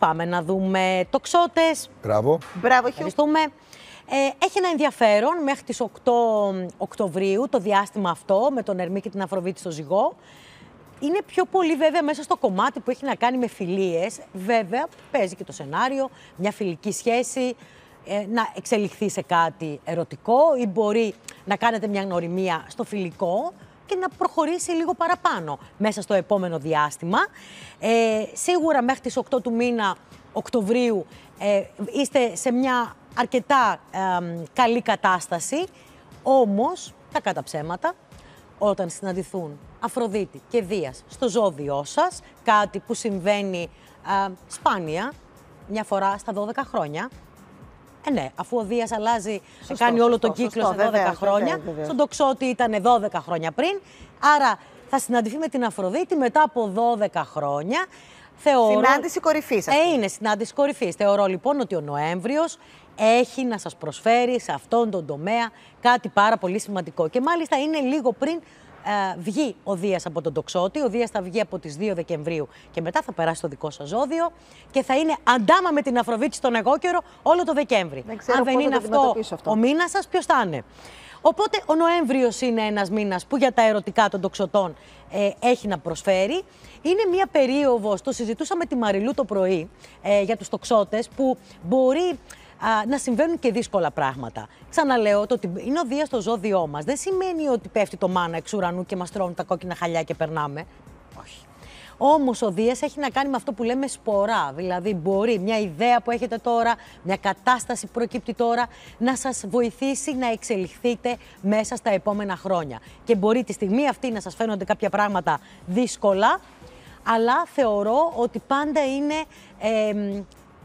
Πάμε να δούμε τοξότες. Μπράβο. Μπράβο, ε, έχει ένα ενδιαφέρον μέχρι τις 8 Οκτωβρίου το διάστημα αυτό με τον Ερμή και την Αφροβίτη στο ζυγό. Είναι πιο πολύ βέβαια μέσα στο κομμάτι που έχει να κάνει με φιλίες. Βέβαια παίζει και το σενάριο, μια φιλική σχέση, ε, να εξελιχθεί σε κάτι ερωτικό ή μπορεί να κάνετε μια γνωριμία στο φιλικό και να προχωρήσει λίγο παραπάνω μέσα στο επόμενο διάστημα. Ε, σίγουρα μέχρι τις 8 του μήνα Οκτωβρίου ε, είστε σε μια αρκετά καλή κατάσταση, όμως τα καταψέματα όταν συναντηθούν Αφροδίτη και Δίας στο ζώδιό σας, κάτι που συμβαίνει σπάνια, μια φορά στα 12 χρόνια, ε, ναι, αφού ο Δίας αλλάζει, σωστό, κάνει όλο τον κύκλο σε 12 χρόνια. Στον τοξότη ήταν 12 χρόνια πριν. Άρα θα συναντηθεί με την Αφροδίτη μετά από 12 χρόνια. Θεωρώ... Συνάντηση κορυφής. Ε, είναι συνάντηση κορυφής. Θεωρώ λοιπόν ότι ο Νοέμβριος έχει να σας προσφέρει σε αυτόν τον τομέα κάτι πάρα πολύ σημαντικό. Και μάλιστα είναι λίγο πριν ε, βγει ο Δίας από τον τοξότη. Ο Δίας θα βγει από τις 2 Δεκεμβρίου και μετά θα περάσει το δικό σας ζώδιο και θα είναι αντάμα με την Αφροδίτη στον καιρο όλο το Δεκέμβρη. Αν δεν είναι αυτό, ο μήνας σας, ποιος θα είναι. Οπότε ο Νοέμβριος είναι ένας μήνας που για τα ερωτικά των τοξωτών ε, έχει να προσφέρει. Είναι μια περίοδος, το συζητούσαμε τη Μαριλού το πρωί, ε, για τους τοξότες που μπορεί να συμβαίνουν και δύσκολα πράγματα. Ξαναλέω, το ότι είναι ο δίας στο ζώδιό μας δεν σημαίνει ότι πέφτει το μάνα εξ ουρανού και μας τρώνε τα κόκκινα χαλιά και περνάμε. Όχι. Όμως ο Δίας έχει να κάνει με αυτό που λέμε σπορά. Δηλαδή, μπορεί μια ιδέα που έχετε τώρα, μια κατάσταση που προκύπτει τώρα, να σας βοηθήσει να εξελιχθείτε μέσα στα επόμενα χρόνια. Και μπορεί τη στιγμή αυτή να σας φαίνονται κάποια πράγματα δύσκολα, αλλά θεωρώ ότι πάντα είναι ε,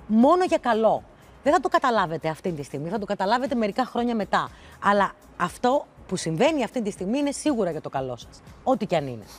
μόνο για καλό. Δεν θα το καταλάβετε αυτή τη στιγμή, θα το καταλάβετε μερικά χρόνια μετά. Αλλά αυτό που συμβαίνει αυτή τη στιγμή είναι σίγουρα για το καλό σας. Ό,τι και αν είναι.